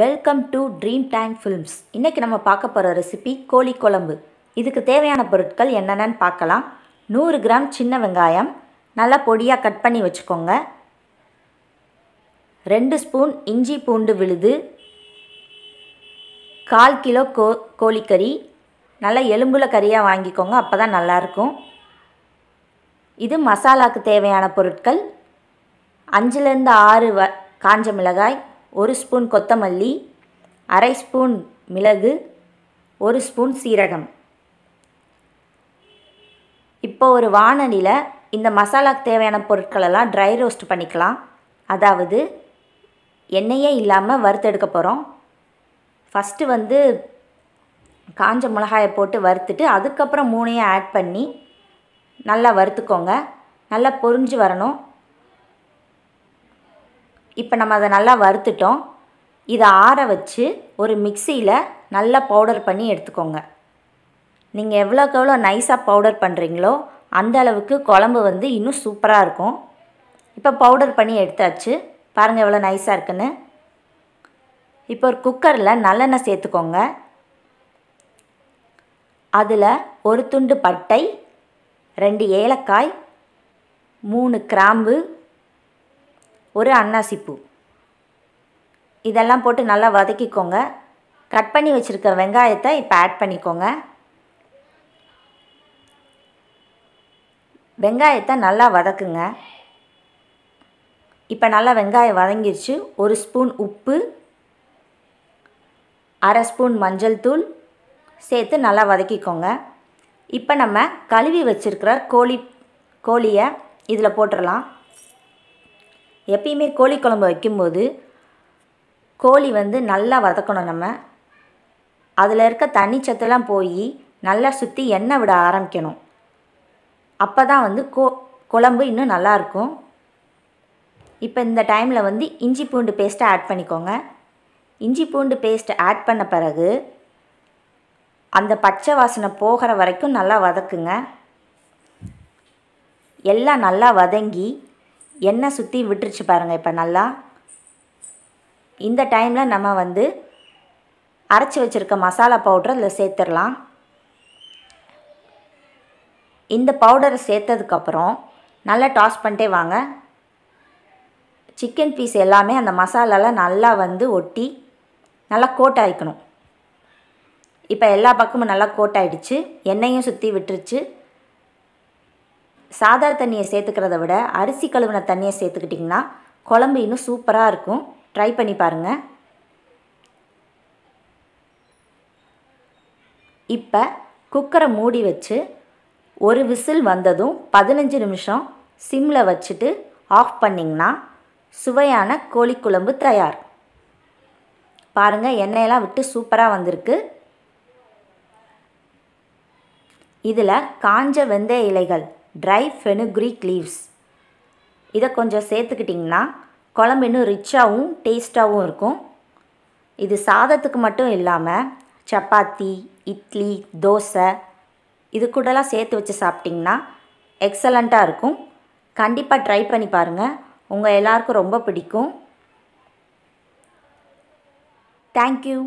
welcome to Dream Tang Films இன்றைக்கி நம்ம பார்க்க போகிற ரெசிபி கோழி குழம்பு இதுக்கு தேவையான பொருட்கள் என்னென்னு பார்க்கலாம் நூறு கிராம் சின்ன வெங்காயம் நல்லா பொடியாக கட் பண்ணி வச்சுக்கோங்க ரெண்டு ஸ்பூன் இஞ்சி பூண்டு விழுது கால் கிலோ கோ கோழிக்கறி நல்லா எலும்புல கறியாக வாங்கிக்கோங்க அப்போ தான் நல்லாயிருக்கும் இது மசாலாவுக்கு தேவையான பொருட்கள் அஞ்சுலேருந்து ஆறு வ காஞ்ச மிளகாய் ஒரு ஸ்பூன் கொத்தமல்லி அரை ஸ்பூன் மிளகு ஒரு ஸ்பூன் சீரகம் இப்போ ஒரு வானலியில் இந்த மசாலாக்கு தேவையான பொருட்களெல்லாம் ட்ரை ரோஸ்ட் பண்ணிக்கலாம் அதாவது எண்ணெயே இல்லாமல் வறுத்தெடுக்க போகிறோம் ஃபஸ்ட்டு வந்து காஞ்ச மிளகாயை போட்டு வறுத்துட்டு அதுக்கப்புறம் மூணையும் ஆட் பண்ணி நல்லா வறுத்துக்கோங்க நல்லா பொரிஞ்சு வரணும் இப்போ நம்ம அதை நல்லா வறுத்துட்டோம் இதை ஆற வச்சு ஒரு மிக்சியில் நல்லா பவுடர் பண்ணி எடுத்துக்கோங்க நீங்கள் எவ்வளோக்கு எவ்வளோ நைஸாக பவுடர் பண்ணுறீங்களோ அந்த அளவுக்கு குழம்பு வந்து இன்னும் சூப்பராக இருக்கும் இப்போ பவுடர் பண்ணி எடுத்தாச்சு பாருங்கள் எவ்வளோ நைஸாக இருக்குன்னு இப்போ ஒரு குக்கரில் நல்லெண்ணெய் சேர்த்துக்கோங்க அதில் ஒரு துண்டு பட்டை ரெண்டு ஏலக்காய் மூணு கிராம்பு ஒரு அன்னாசிப்பூ இதெல்லாம் போட்டு நல்லா வதக்கிக்கோங்க கட் பண்ணி வச்சுருக்க வெங்காயத்தை இப்போ ஆட் பண்ணிக்கோங்க வெங்காயத்தை நல்லா வதக்குங்க இப்போ நல்லா வெங்காயம் வதங்கிருச்சு ஒரு ஸ்பூன் உப்பு அரை ஸ்பூன் மஞ்சள் தூள் சேர்த்து நல்லா வதக்கிக்கோங்க இப்போ நம்ம கழுவி வச்சுருக்கிற கோழி கோழியை இதில் போட்டுடலாம் எப்பயுமே கோழி குழம்பு வைக்கும்போது கோழி வந்து நல்லா வதக்கணும் நம்ம அதில் இருக்க தண்ணிச்சத்துலாம் போய் நல்லா சுற்றி எண்ணெய் விட ஆரம்பிக்கணும் அப்போ தான் வந்து கோ குழம்பு இன்னும் நல்லாயிருக்கும் இப்போ இந்த டைமில் வந்து இஞ்சி பூண்டு பேஸ்ட்டை ஆட் பண்ணிக்கோங்க இஞ்சி பூண்டு பேஸ்ட்டை ஆட் பண்ண பிறகு அந்த பச்சை வாசனை போகிற வரைக்கும் நல்லா வதக்குங்க எல்லாம் நல்லா வதங்கி எண்ணெய் சுற்றி விட்டுருச்சு பாருங்கள் இப்போ நல்லா இந்த டைமில் நம்ம வந்து அரைச்சி வச்சுருக்க மசாலா பவுடர் இதில் சேர்த்துடலாம் இந்த பவுடரை சேர்த்ததுக்கப்புறம் நல்லா டாஸ் பண்ணிட்டே வாங்க சிக்கன் பீஸ் எல்லாமே அந்த மசாலாலாம் நல்லா வந்து ஒட்டி நல்லா கோட் ஆகிக்கணும் இப்போ எல்லா பக்கமும் நல்லா கோட் ஆகிடுச்சு எண்ணெயும் சுற்றி விட்டுருச்சு சாதார தண்ணியை சேர்த்துக்கிறத விட அரிசி கழுவின தண்ணியை சேர்த்துக்கிட்டிங்கன்னா குழம்பு இன்னும் சூப்பராக இருக்கும் ட்ரை பண்ணி பாருங்கள் இப்போ குக்கரை மூடி வச்சு ஒரு விசில் வந்ததும் பதினஞ்சு நிமிஷம் சிம்மில் வச்சுட்டு ஆஃப் பண்ணிங்கன்னா சுவையான கோழி குழம்பு தயார் பாருங்கள் எண்ணெயெல்லாம் விட்டு சூப்பராக வந்திருக்கு இதில் காஞ்ச வெந்தய இலைகள் ட்ரை ஃபெனுக்ரீக் லீவ்ஸ் இதை கொஞ்சம் சேர்த்துக்கிட்டிங்கன்னா குழம்பு இன்னும் ரிச்சாகவும் டேஸ்ட்டாகவும் இருக்கும் இது சாதத்துக்கு மட்டும் இல்லாமல் சப்பாத்தி இட்லி தோசை இது கூடலாம் சேர்த்து வச்சு சாப்பிட்டிங்கன்னா எக்ஸலண்ட்டாக இருக்கும் கண்டிப்பாக ட்ரை பண்ணி பாருங்கள் உங்கள் எல்லாருக்கும் ரொம்ப பிடிக்கும் தேங்க்யூ